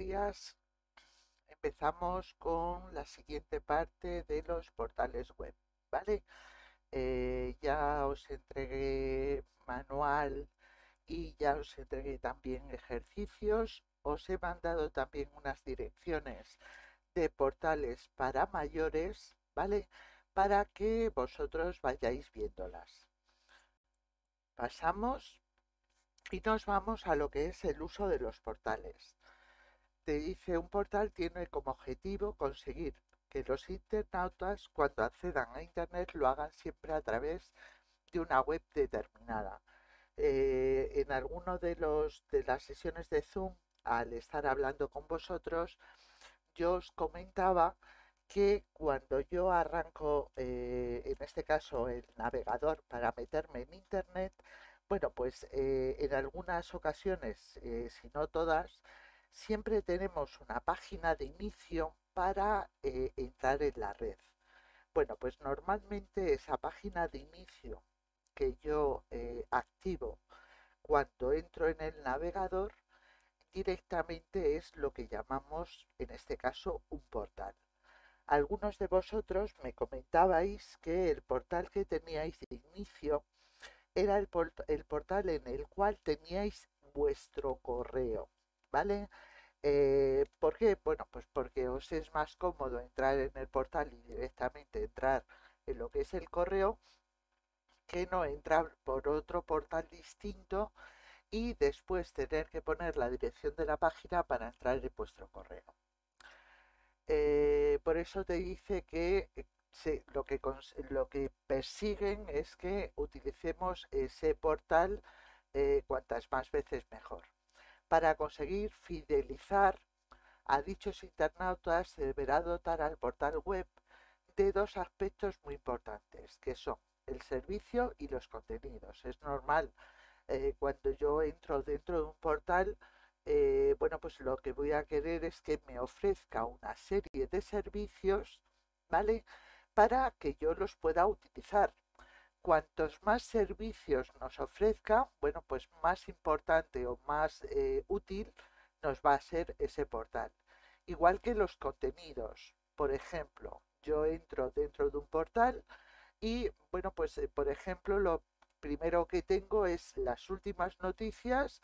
días empezamos con la siguiente parte de los portales web, ¿vale? Eh, ya os entregué manual y ya os entregué también ejercicios. Os he mandado también unas direcciones de portales para mayores, ¿vale? Para que vosotros vayáis viéndolas. Pasamos y nos vamos a lo que es el uso de los portales dice un portal tiene como objetivo conseguir que los internautas cuando accedan a Internet lo hagan siempre a través de una web determinada. Eh, en alguno de, los, de las sesiones de Zoom, al estar hablando con vosotros, yo os comentaba que cuando yo arranco, eh, en este caso, el navegador para meterme en Internet, bueno, pues eh, en algunas ocasiones, si no todas, siempre tenemos una página de inicio para eh, entrar en la red. Bueno, pues normalmente esa página de inicio que yo eh, activo cuando entro en el navegador directamente es lo que llamamos, en este caso, un portal. Algunos de vosotros me comentabais que el portal que teníais de inicio era el, el portal en el cual teníais vuestro correo, ¿vale? Eh, ¿Por qué? Bueno, pues porque os es más cómodo entrar en el portal y directamente entrar en lo que es el correo que no entrar por otro portal distinto y después tener que poner la dirección de la página para entrar en vuestro correo. Eh, por eso te dice que eh, lo que, lo que persiguen es que utilicemos ese portal cuantas más veces mejor para conseguir fidelizar a dichos internautas se deberá dotar al portal web de dos aspectos muy importantes, que son el servicio y los contenidos. Es normal eh, cuando yo entro dentro de un portal, eh, bueno, pues lo que voy a querer es que me ofrezca una serie de servicios, ¿vale? Para que yo los pueda utilizar cuantos más servicios nos ofrezca, bueno, pues más importante o más eh, útil nos va a ser ese portal. Igual que los contenidos. Por ejemplo, yo entro dentro de un portal y, bueno, pues, eh, por ejemplo, lo primero que tengo es las últimas noticias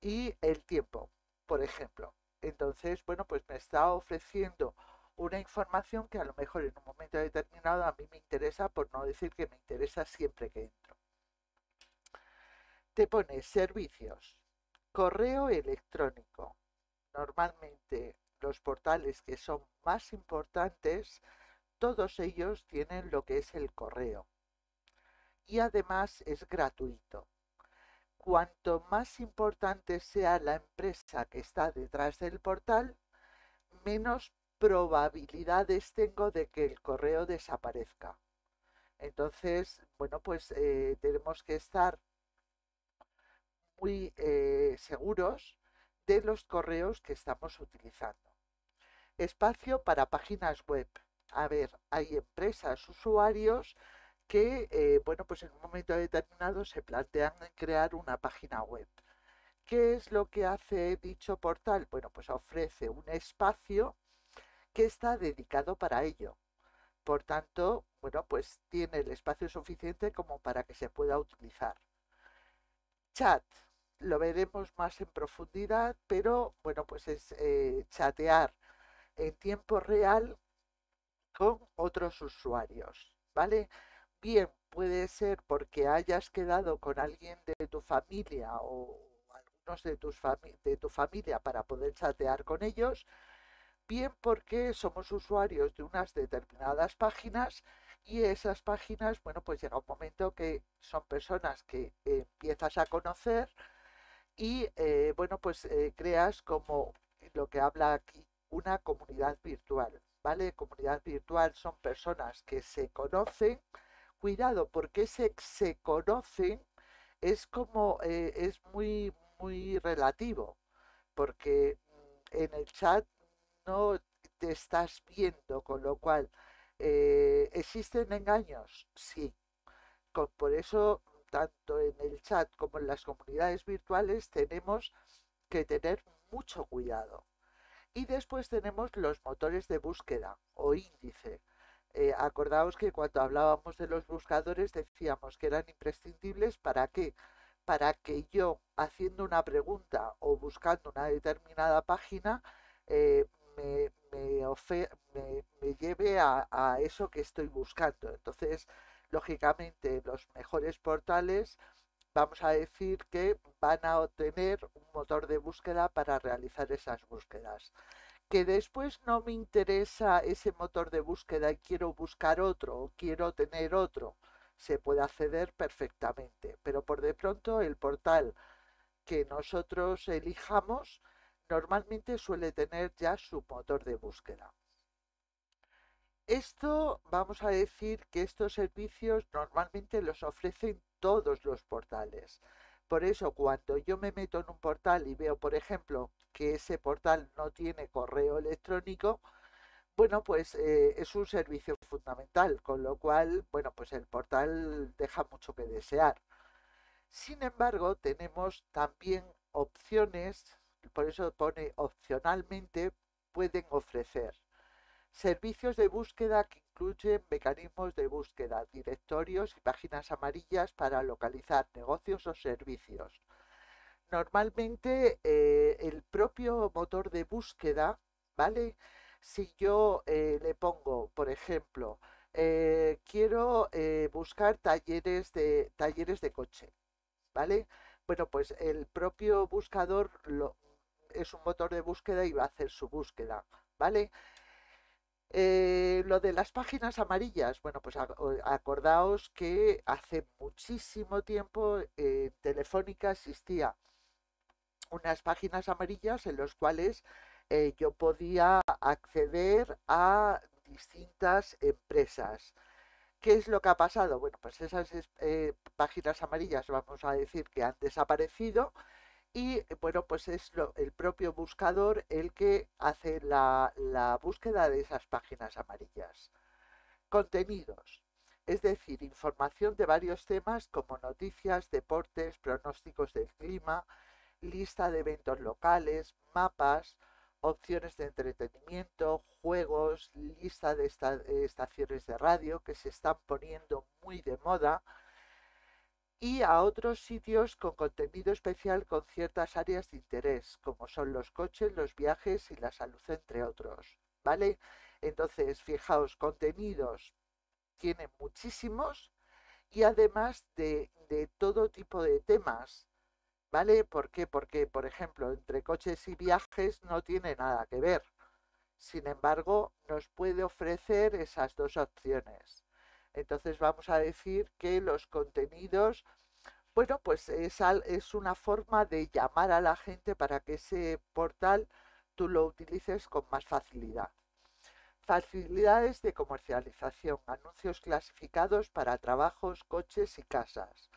y el tiempo, por ejemplo. Entonces, bueno, pues me está ofreciendo una información que a lo mejor en un momento determinado a mí me interesa, por no decir que me interesa siempre que entro. Te pone servicios, correo electrónico. Normalmente los portales que son más importantes, todos ellos tienen lo que es el correo. Y además es gratuito. Cuanto más importante sea la empresa que está detrás del portal, menos probabilidades tengo de que el correo desaparezca. Entonces, bueno, pues eh, tenemos que estar muy eh, seguros de los correos que estamos utilizando. Espacio para páginas web. A ver, hay empresas, usuarios que, eh, bueno, pues en un momento determinado se plantean crear una página web. ¿Qué es lo que hace dicho portal? Bueno, pues ofrece un espacio que está dedicado para ello. Por tanto, bueno, pues tiene el espacio suficiente como para que se pueda utilizar. Chat, lo veremos más en profundidad, pero bueno, pues es eh, chatear en tiempo real con otros usuarios, ¿vale? Bien, puede ser porque hayas quedado con alguien de tu familia o algunos de, tus de tu familia para poder chatear con ellos, bien porque somos usuarios de unas determinadas páginas y esas páginas, bueno, pues llega un momento que son personas que empiezas a conocer y, eh, bueno, pues eh, creas como lo que habla aquí, una comunidad virtual, ¿vale? Comunidad virtual son personas que se conocen, cuidado, porque ese se conocen es como, eh, es muy, muy relativo, porque en el chat no te estás viendo, con lo cual, eh, ¿existen engaños? Sí. por eso, tanto en el chat como en las comunidades virtuales, tenemos que tener mucho cuidado. Y después tenemos los motores de búsqueda o índice. Eh, acordaos que cuando hablábamos de los buscadores decíamos que eran imprescindibles para qué? Para que yo, haciendo una pregunta o buscando una determinada página, eh, me, lleve a, a, eso que estoy buscando. Entonces, lógicamente, los mejores portales, vamos a decir que van a obtener un motor de búsqueda para realizar esas búsquedas. Que después no me interesa ese motor de búsqueda y quiero buscar otro o quiero tener otro, se puede acceder perfectamente. Pero por de pronto el portal que nosotros elijamos, normalmente suele tener ya su motor de búsqueda. Esto, vamos a decir que estos servicios normalmente los ofrecen todos los portales. Por eso cuando yo me meto en un portal y veo, por ejemplo, que ese portal no tiene correo electrónico, bueno, pues eh, es un servicio fundamental, con lo cual, bueno, pues el portal deja mucho que desear. Sin embargo, tenemos también opciones por eso pone opcionalmente, pueden ofrecer servicios de búsqueda que incluyen mecanismos de búsqueda, directorios y páginas amarillas para localizar negocios o servicios. Normalmente eh, el propio motor de búsqueda, ¿vale? Si yo eh, le pongo, por ejemplo, eh, quiero buscar talleres de, talleres de coche, ¿vale? Bueno, pues el propio buscador lo, es un motor de búsqueda y va a hacer su búsqueda, ¿vale? Eh, lo de las páginas amarillas, bueno, pues acordaos que hace muchísimo tiempo en eh, Telefónica existía unas páginas amarillas en las cuales eh, yo podía acceder a distintas empresas. ¿Qué es lo que ha pasado? Bueno, pues esas páginas amarillas vamos a decir que han desaparecido, y eh, bueno, pues es el propio buscador el que hace la, búsqueda de esas páginas amarillas. Contenidos, es decir, información de varios temas como noticias, deportes, pronósticos del clima, lista de eventos locales, mapas, opciones de entretenimiento, juegos, lista de estaciones de radio que se están poniendo muy de moda, y a otros sitios con contenido especial con ciertas áreas de interés, como son los coches, los viajes y la salud, entre otros. ¿Vale? Entonces, fijaos, contenidos tienen muchísimos y además de, de todo tipo de temas. ¿Vale? ¿Por qué? Porque, por ejemplo, entre coches y viajes no tiene nada que ver. Sin embargo, nos puede ofrecer esas dos opciones. Entonces vamos a decir que los contenidos, bueno, pues es, es una forma de llamar a la gente para que ese portal tú lo utilices con más facilidad. Facilidades de comercialización, anuncios clasificados para trabajos, coches y casas,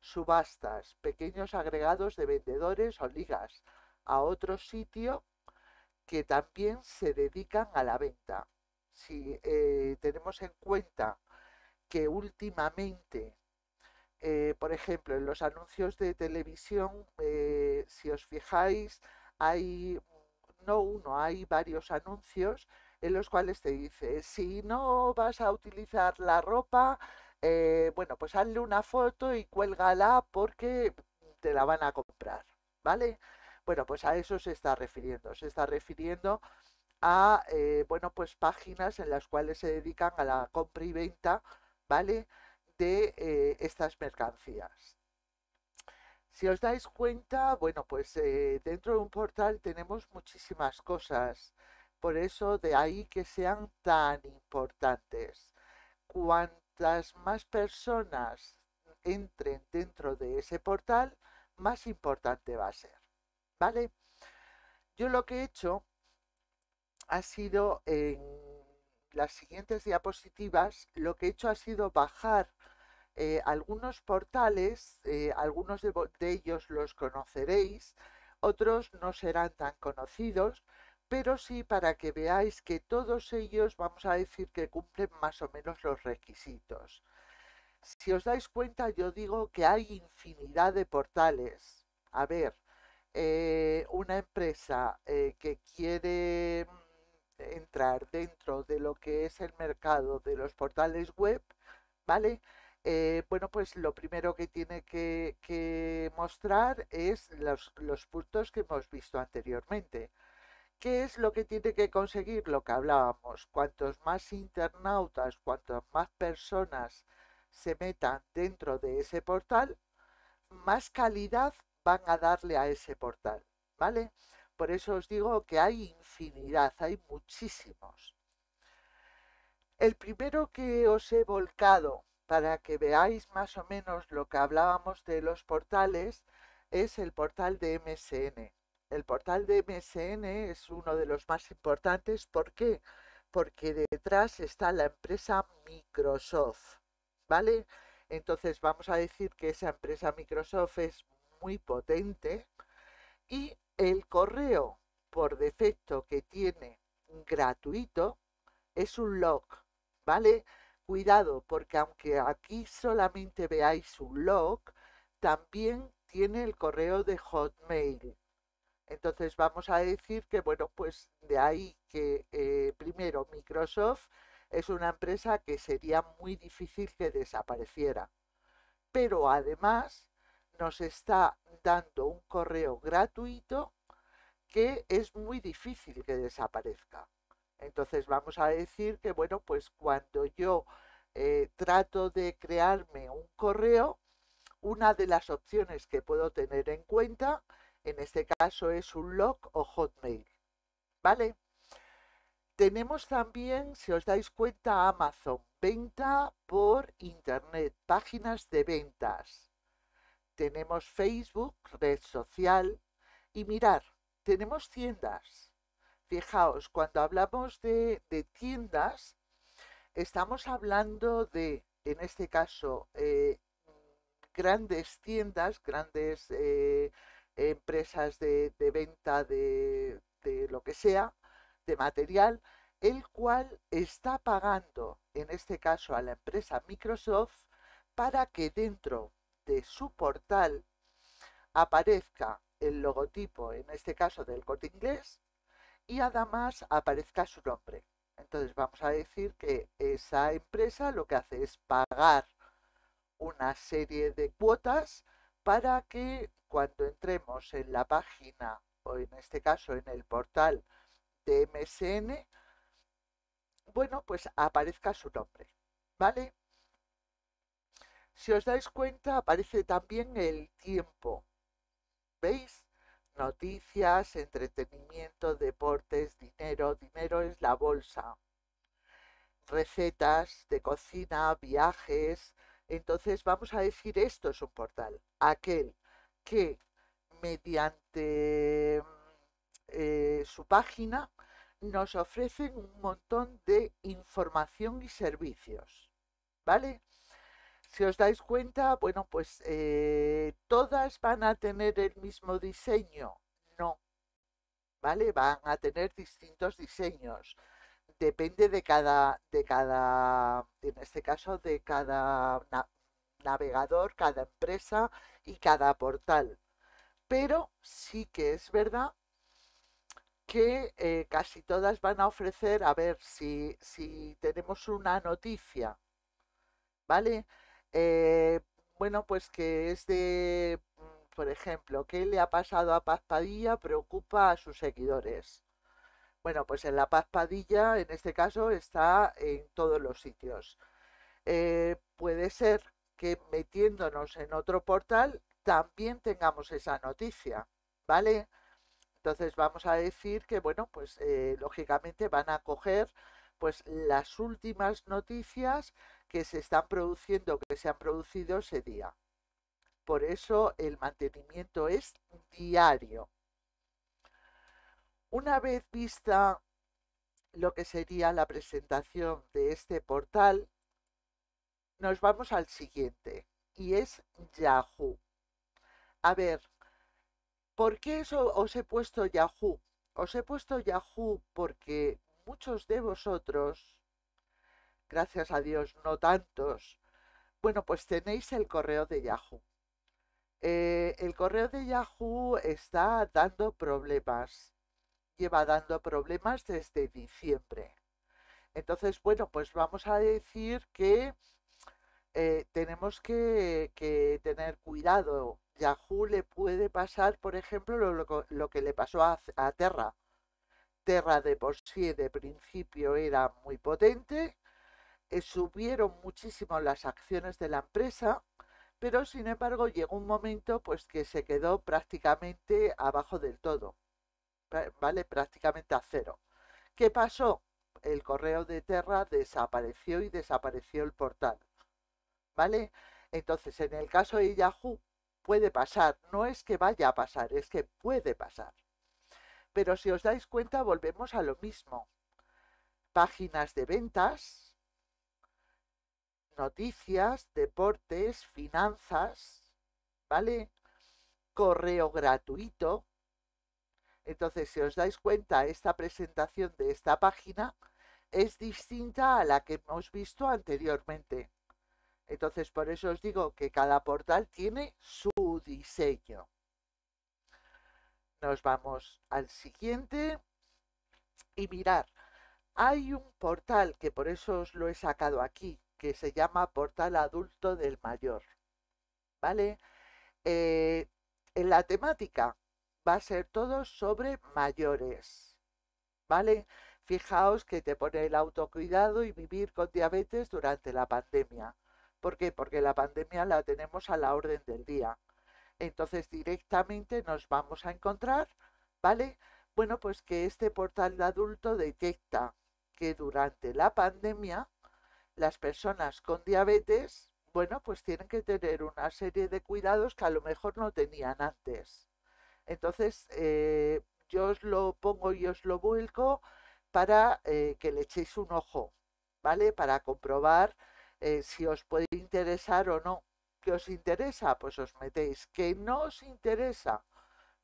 subastas, pequeños agregados de vendedores o ligas a otro sitio que también se dedican a la venta. Si eh, tenemos en cuenta que últimamente, eh, por ejemplo, en los anuncios de televisión, eh, si os fijáis, hay mm, no uno, hay varios anuncios en los cuales te dice, si no vas a utilizar la ropa, eh, bueno, pues hazle una foto y cuélgala porque te la van a comprar, ¿vale? Bueno, pues a eso se está refiriendo, se está refiriendo a, bueno, pues páginas en las cuales se dedican a la compra y venta ¿vale? De eh, estas mercancías. Si os dais cuenta, bueno, pues eh, dentro de un portal tenemos muchísimas cosas. Por eso de ahí que sean tan importantes. Cuantas más personas entren dentro de ese portal, más importante va a ser. ¿Vale? Yo lo que he hecho ha sido en las siguientes diapositivas, lo que he hecho ha sido bajar eh, algunos portales, eh, algunos de, ellos los conoceréis, otros no serán tan conocidos, pero sí para que veáis que todos ellos, vamos a decir que cumplen más o menos los requisitos. Si os dais cuenta, yo digo que hay infinidad de portales. A ver, eh, una empresa que quiere entrar dentro de lo que es el mercado de los portales web, ¿vale? Eh, bueno, pues lo primero que tiene que, mostrar es los, los, puntos que hemos visto anteriormente. ¿Qué es lo que tiene que conseguir? Lo que hablábamos. Cuantos más internautas, cuantas más personas se metan dentro de ese portal, más calidad van a darle a ese portal, ¿vale? Por eso os digo que hay infinidad, hay muchísimos. El primero que os he volcado para que veáis más o menos lo que hablábamos de los portales es el portal de MSN. El portal de MSN es uno de los más importantes. ¿Por qué? Porque detrás está la empresa Microsoft. ¿Vale? Entonces vamos a decir que esa empresa Microsoft es muy potente y el correo por defecto que tiene gratuito es un log, ¿vale? Cuidado, porque aunque aquí solamente veáis un log, también tiene el correo de Hotmail. Entonces vamos a decir que, bueno, pues de ahí que eh, primero Microsoft es una empresa que sería muy difícil que desapareciera. Pero además nos está dando un correo gratuito que es muy difícil que desaparezca. Entonces vamos a decir que, bueno, pues cuando yo eh, trato de crearme un correo, una de las opciones que puedo tener en cuenta, en este caso es un log o hotmail. ¿Vale? Tenemos también, si os dais cuenta, Amazon, venta por Internet, páginas de ventas tenemos Facebook, red social y mirar, tenemos tiendas. Fijaos, cuando hablamos de, tiendas, estamos hablando de, en este caso, eh, grandes tiendas, grandes eh, empresas de, venta de, de lo que sea, de material, el cual está pagando, en este caso a la empresa Microsoft, para que dentro de su portal aparezca el logotipo, en este caso del corte inglés, y además aparezca su nombre. Entonces vamos a decir que esa empresa lo que hace es pagar una serie de cuotas para que cuando entremos en la página o en este caso en el portal de MSN, bueno, pues aparezca su nombre, ¿vale? Si os dais cuenta, aparece también el tiempo. ¿Veis? Noticias, entretenimiento, deportes, dinero. Dinero es la bolsa. Recetas de cocina, viajes. Entonces vamos a decir esto es un portal. Aquel que mediante eh, su página nos ofrecen un montón de información y servicios. ¿Vale? Si os dais cuenta, bueno, pues eh, todas van a tener el mismo diseño. No, ¿vale? Van a tener distintos diseños. Depende de cada, de cada, en este caso, de cada navegador, cada empresa y cada portal. Pero sí que es verdad que eh, casi todas van a ofrecer, a ver, si, si tenemos una noticia, ¿vale? Eh, bueno, pues que es de, mm, por ejemplo, ¿qué le ha pasado a Paz Padilla? Preocupa a sus seguidores. Bueno, pues en la Paz Padilla, en este caso, está en todos los sitios. Eh, puede ser que metiéndonos en otro portal también tengamos esa noticia, ¿vale? Entonces vamos a decir que, bueno, pues eh, lógicamente van a coger pues las últimas noticias que se están produciendo, que se han producido ese día. Por eso el mantenimiento es diario. Una vez vista lo que sería la presentación de este portal, nos vamos al siguiente y es Yahoo. A ver, ¿por qué os he puesto Yahoo? Os he puesto Yahoo porque muchos de vosotros gracias a Dios no tantos, bueno, pues tenéis el correo de Yahoo. Eh, el correo de Yahoo está dando problemas, lleva dando problemas desde diciembre. Entonces, bueno, pues vamos a decir que eh, tenemos que, tener cuidado. Yahoo le puede pasar, por ejemplo, lo, que le pasó a, a Terra. Terra de por sí de principio era muy potente eh, subieron muchísimo las acciones de la empresa, pero sin embargo llegó un momento pues que se quedó prácticamente abajo del todo, ¿vale? Prácticamente a cero. ¿Qué pasó? El correo de Terra desapareció y desapareció el portal, ¿vale? Entonces, en el caso de Yahoo, puede pasar, no es que vaya a pasar, es que puede pasar. Pero si os dais cuenta, volvemos a lo mismo. Páginas de ventas, noticias, deportes, finanzas, ¿vale? Correo gratuito. Entonces, si os dais cuenta, esta presentación de esta página es distinta a la que hemos visto anteriormente. Entonces, por eso os digo que cada portal tiene su diseño. Nos vamos al siguiente y mirar. Hay un portal que por eso os lo he sacado aquí, que se llama Portal Adulto del Mayor. ¿Vale? Eh, en la temática va a ser todo sobre mayores. ¿Vale? Fijaos que te pone el autocuidado y vivir con diabetes durante la pandemia. ¿Por qué? Porque la pandemia la tenemos a la orden del día. Entonces directamente nos vamos a encontrar, ¿vale? Bueno, pues que este portal de adulto detecta que durante la pandemia las personas con diabetes, bueno, pues tienen que tener una serie de cuidados que a lo mejor no tenían antes. Entonces, eh, yo os lo pongo y os lo vuelco para eh, que le echéis un ojo, ¿vale? Para comprobar eh, si os puede interesar o no. ¿Qué os interesa? Pues os metéis. ¿Qué no os interesa?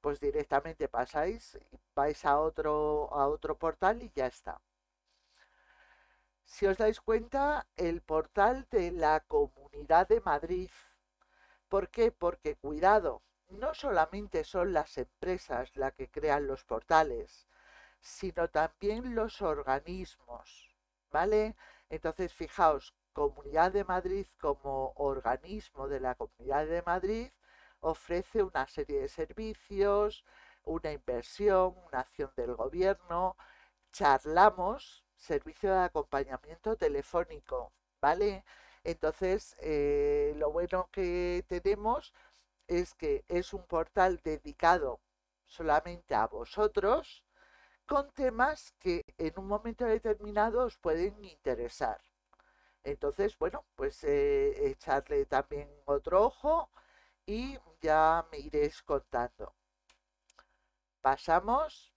Pues directamente pasáis, vais a otro, a otro portal y ya está. Si os dais cuenta, el portal de la Comunidad de Madrid. ¿Por qué? Porque cuidado, no solamente son las empresas las que crean los portales, sino también los organismos, ¿vale? Entonces, fijaos, Comunidad de Madrid como organismo de la Comunidad de Madrid ofrece una serie de servicios, una inversión, una acción del gobierno, charlamos servicio de acompañamiento telefónico, ¿vale? Entonces, eh, lo bueno que tenemos es que es un portal dedicado solamente a vosotros con temas que en un momento determinado os pueden interesar. Entonces, bueno, pues eh, echarle también otro ojo y ya me iréis contando. Pasamos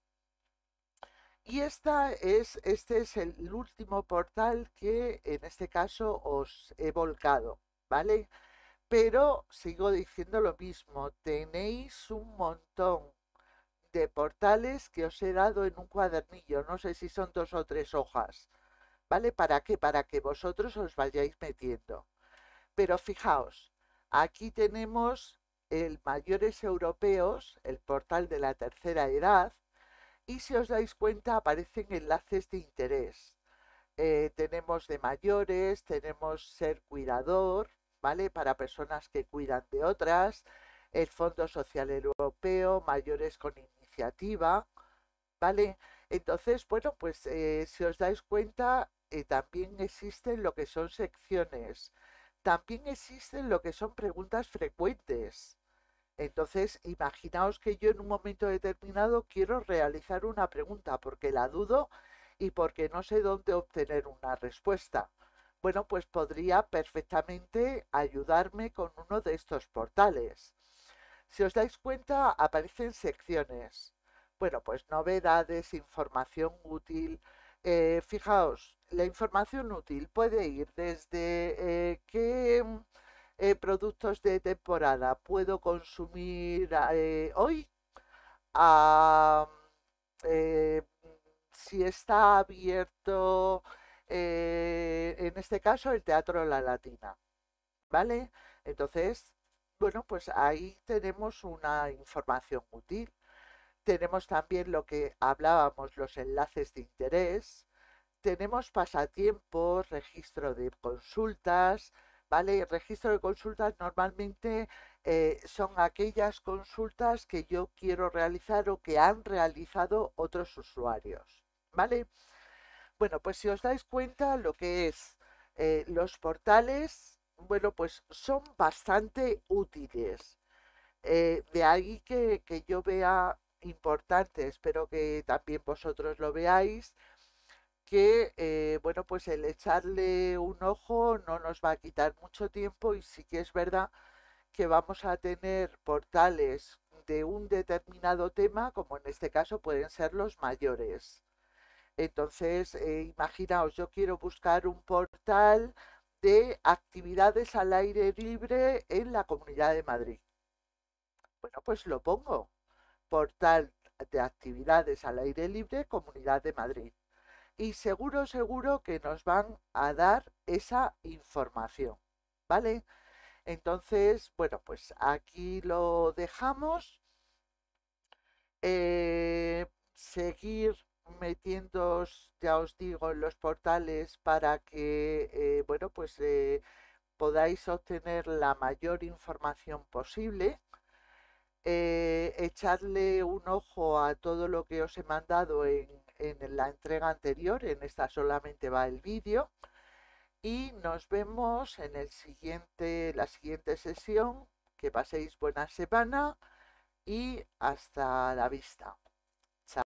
y esta es, este es el último portal que en este caso os he volcado, ¿vale? Pero sigo diciendo lo mismo, tenéis un montón de portales que os he dado en un cuadernillo, no sé si son dos o tres hojas, ¿vale? ¿Para qué? Para que vosotros os vayáis metiendo. Pero fijaos, aquí tenemos el Mayores Europeos, el portal de la tercera edad, y si os dais cuenta aparecen enlaces de interés. Eh, tenemos de mayores, tenemos ser cuidador, ¿vale? Para personas que cuidan de otras, el Fondo Social Europeo, mayores con iniciativa, ¿vale? Entonces, bueno, pues eh, si os dais cuenta, eh, también existen lo que son secciones, también existen lo que son preguntas frecuentes, entonces, imaginaos que yo en un momento determinado quiero realizar una pregunta porque la dudo y porque no sé dónde obtener una respuesta. Bueno, pues podría perfectamente ayudarme con uno de estos portales. Si os dais cuenta, aparecen secciones. Bueno, pues novedades, información útil. Eh, fijaos, la información útil puede ir desde eh, qué eh, productos de temporada. Puedo consumir ah, eh, hoy, eh, si está abierto, en este caso, el Teatro La Latina. ¿Vale? Entonces, bueno, pues ahí tenemos una información útil. Tenemos también lo que hablábamos, los enlaces de interés. Tenemos pasatiempos, registro de consultas, ¿vale? El registro de consultas normalmente eh, son aquellas consultas que yo quiero realizar o que han realizado otros usuarios, ¿vale? Bueno, pues si os dais cuenta, lo que es eh, los portales, bueno, pues son bastante útiles. Eh, de ahí que, yo vea importante, espero que también vosotros lo veáis, que, eh, bueno, pues el echarle un ojo no nos va a quitar mucho tiempo y sí que es verdad que vamos a tener portales de un determinado tema, como en este caso pueden ser los mayores. Entonces, eh, imaginaos, yo quiero buscar un portal de actividades al aire libre en la Comunidad de Madrid. Bueno, pues lo pongo. Portal de actividades al aire libre, Comunidad de Madrid y seguro, seguro que nos van a dar esa información, ¿vale? Entonces, bueno, pues aquí lo dejamos. Eh, seguir metiendo, ya os digo, en los portales para que, eh, bueno, pues eh, podáis obtener la mayor información posible. echarle un ojo a todo lo que os he mandado en en la entrega anterior, en esta solamente va el vídeo. Y nos vemos en el siguiente, la siguiente sesión. Que paséis buena semana y hasta la vista.